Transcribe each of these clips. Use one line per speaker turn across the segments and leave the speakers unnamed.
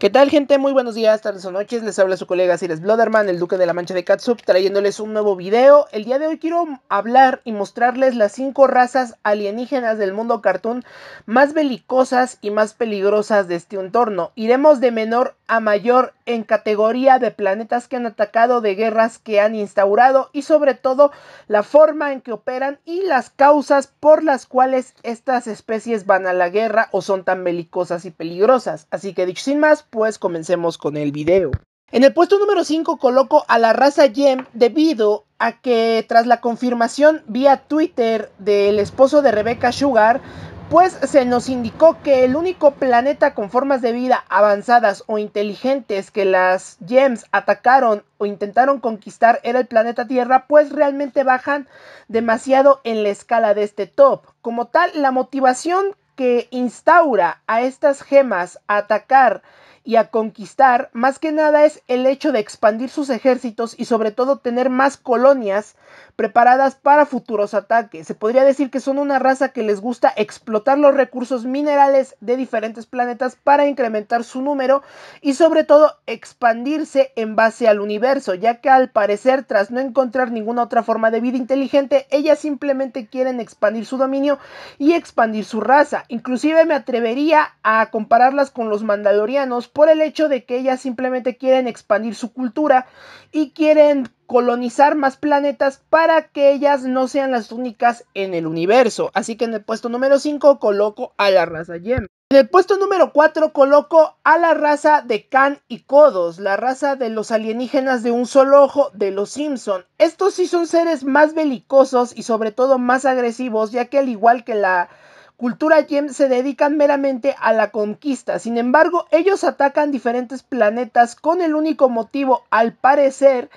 ¿Qué tal gente? Muy buenos días, tardes o noches. Les habla su colega Cyrus Bloderman, el duque de la mancha de Catsup, trayéndoles un nuevo video. El día de hoy quiero hablar y mostrarles las cinco razas alienígenas del mundo cartoon más belicosas y más peligrosas de este entorno. Iremos de menor a mayor en categoría de planetas que han atacado, de guerras que han instaurado y sobre todo la forma en que operan y las causas por las cuales estas especies van a la guerra o son tan belicosas y peligrosas. Así que dicho sin más, pues comencemos con el video. En el puesto número 5 coloco a la raza Yem debido a que tras la confirmación vía Twitter del esposo de Rebecca Sugar, pues se nos indicó que el único planeta con formas de vida avanzadas o inteligentes que las GEMS atacaron o intentaron conquistar era el planeta Tierra, pues realmente bajan demasiado en la escala de este top. Como tal, la motivación que instaura a estas gemas a atacar y a conquistar, más que nada es el hecho de expandir sus ejércitos y sobre todo tener más colonias preparadas para futuros ataques. Se podría decir que son una raza que les gusta explotar los recursos minerales de diferentes planetas para incrementar su número y sobre todo expandirse en base al universo, ya que al parecer tras no encontrar ninguna otra forma de vida inteligente, ellas simplemente quieren expandir su dominio y expandir su raza. Inclusive me atrevería a compararlas con los mandalorianos por el hecho de que ellas simplemente quieren expandir su cultura y quieren colonizar más planetas para que ellas no sean las únicas en el universo. Así que en el puesto número 5 coloco a la raza Yem. En el puesto número 4 coloco a la raza de Khan y Kodos, la raza de los alienígenas de un solo ojo de los Simpson. Estos sí son seres más belicosos y sobre todo más agresivos, ya que al igual que la cultura Yem se dedican meramente a la conquista. Sin embargo, ellos atacan diferentes planetas con el único motivo, al parecer,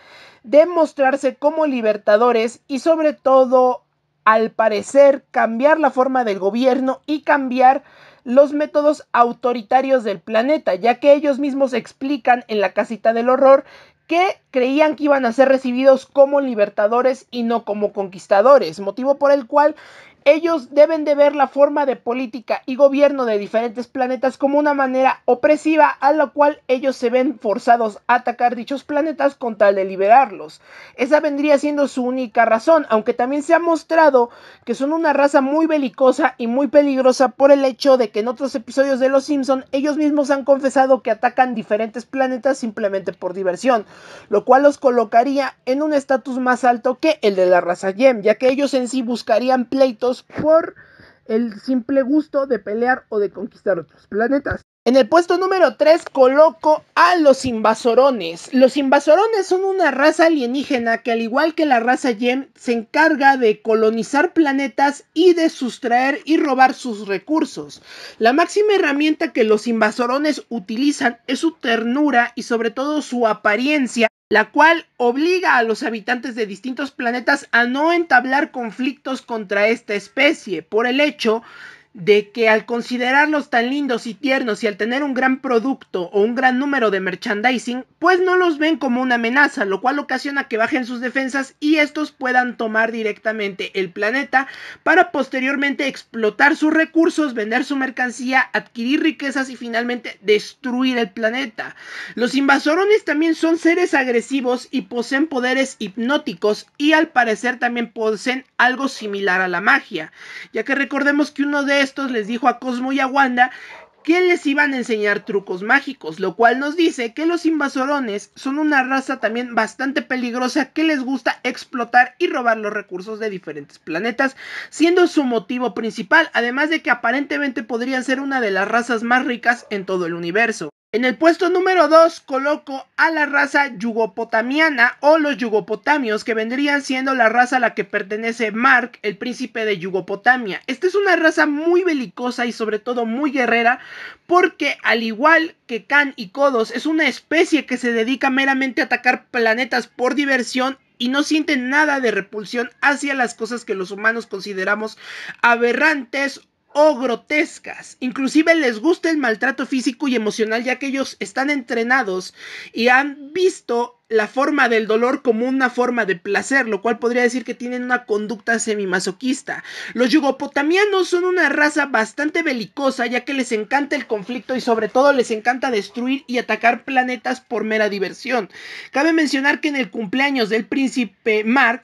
demostrarse como libertadores y sobre todo, al parecer, cambiar la forma del gobierno y cambiar los métodos autoritarios del planeta, ya que ellos mismos explican en la casita del horror que creían que iban a ser recibidos como libertadores y no como conquistadores, motivo por el cual ellos deben de ver la forma de política y gobierno de diferentes planetas como una manera opresiva a la cual ellos se ven forzados a atacar dichos planetas con tal de liberarlos. Esa vendría siendo su única razón, aunque también se ha mostrado que son una raza muy belicosa y muy peligrosa por el hecho de que en otros episodios de Los Simpson ellos mismos han confesado que atacan diferentes planetas simplemente por diversión, lo cual los colocaría en un estatus más alto que el de la raza Yem, ya que ellos en sí buscarían pleitos por el simple gusto de pelear o de conquistar otros planetas. En el puesto número 3 coloco a los invasorones. Los invasorones son una raza alienígena que al igual que la raza Yem se encarga de colonizar planetas y de sustraer y robar sus recursos. La máxima herramienta que los invasorones utilizan es su ternura y sobre todo su apariencia la cual obliga a los habitantes de distintos planetas a no entablar conflictos contra esta especie por el hecho de que al considerarlos tan lindos y tiernos y al tener un gran producto o un gran número de merchandising, pues no los ven como una amenaza, lo cual ocasiona que bajen sus defensas y estos puedan tomar directamente el planeta para posteriormente explotar sus recursos, vender su mercancía, adquirir riquezas y finalmente destruir el planeta. Los invasorones también son seres agresivos y poseen poderes hipnóticos y al parecer también poseen algo similar a la magia, ya que recordemos que uno de estos les dijo a Cosmo y a Wanda que les iban a enseñar trucos mágicos, lo cual nos dice que los invasorones son una raza también bastante peligrosa que les gusta explotar y robar los recursos de diferentes planetas, siendo su motivo principal, además de que aparentemente podrían ser una de las razas más ricas en todo el universo. En el puesto número 2 coloco a la raza yugopotamiana o los yugopotamios que vendrían siendo la raza a la que pertenece Mark, el príncipe de Yugopotamia. Esta es una raza muy belicosa y sobre todo muy guerrera porque al igual que Khan y Kodos es una especie que se dedica meramente a atacar planetas por diversión y no siente nada de repulsión hacia las cosas que los humanos consideramos aberrantes o oh, grotescas. Inclusive les gusta el maltrato físico y emocional ya que ellos están entrenados y han visto la forma del dolor como una forma de placer, lo cual podría decir que tienen una conducta semimasoquista. Los yugopotamianos son una raza bastante belicosa ya que les encanta el conflicto y sobre todo les encanta destruir y atacar planetas por mera diversión. Cabe mencionar que en el cumpleaños del príncipe Mark,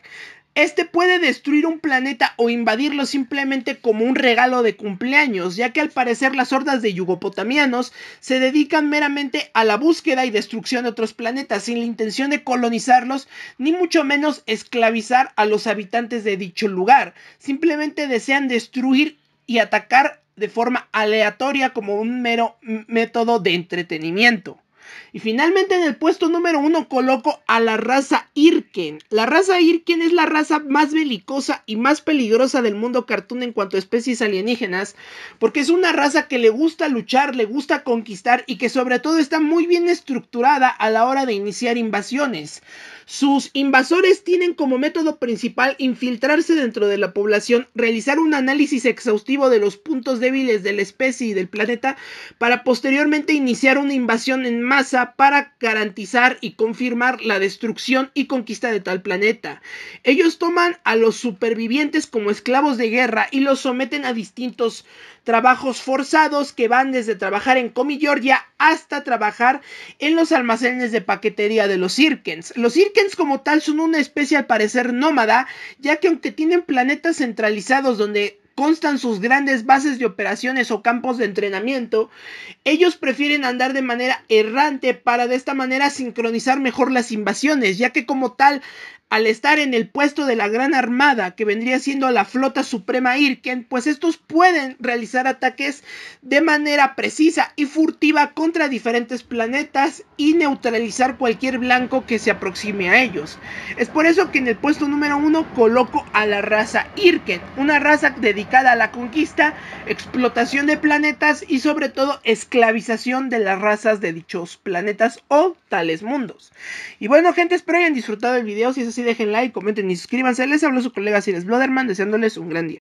este puede destruir un planeta o invadirlo simplemente como un regalo de cumpleaños, ya que al parecer las hordas de yugopotamianos se dedican meramente a la búsqueda y destrucción de otros planetas sin la intención de colonizarlos ni mucho menos esclavizar a los habitantes de dicho lugar. Simplemente desean destruir y atacar de forma aleatoria como un mero método de entretenimiento. Y finalmente en el puesto número uno coloco a la raza Irken. La raza Irken es la raza más belicosa y más peligrosa del mundo cartoon en cuanto a especies alienígenas, porque es una raza que le gusta luchar, le gusta conquistar y que sobre todo está muy bien estructurada a la hora de iniciar invasiones. Sus invasores tienen como método principal infiltrarse dentro de la población, realizar un análisis exhaustivo de los puntos débiles de la especie y del planeta para posteriormente iniciar una invasión en más para garantizar y confirmar la destrucción y conquista de tal planeta. Ellos toman a los supervivientes como esclavos de guerra y los someten a distintos trabajos forzados que van desde trabajar en Comi Georgia hasta trabajar en los almacenes de paquetería de los Irkens. Los Irkens como tal son una especie al parecer nómada, ya que aunque tienen planetas centralizados donde constan sus grandes bases de operaciones o campos de entrenamiento, ellos prefieren andar de manera errante para de esta manera sincronizar mejor las invasiones, ya que como tal al estar en el puesto de la Gran Armada, que vendría siendo la Flota Suprema Irken, pues estos pueden realizar ataques de manera precisa y furtiva contra diferentes planetas y neutralizar cualquier blanco que se aproxime a ellos. Es por eso que en el puesto número uno coloco a la raza Irken, una raza dedicada a la conquista, explotación de planetas y sobre todo esclavización de las razas de dichos planetas o tales mundos. Y bueno gente, espero hayan disfrutado el video, si es así dejen like, comenten y suscríbanse. Les habló su colega Cires Bloderman deseándoles un gran día.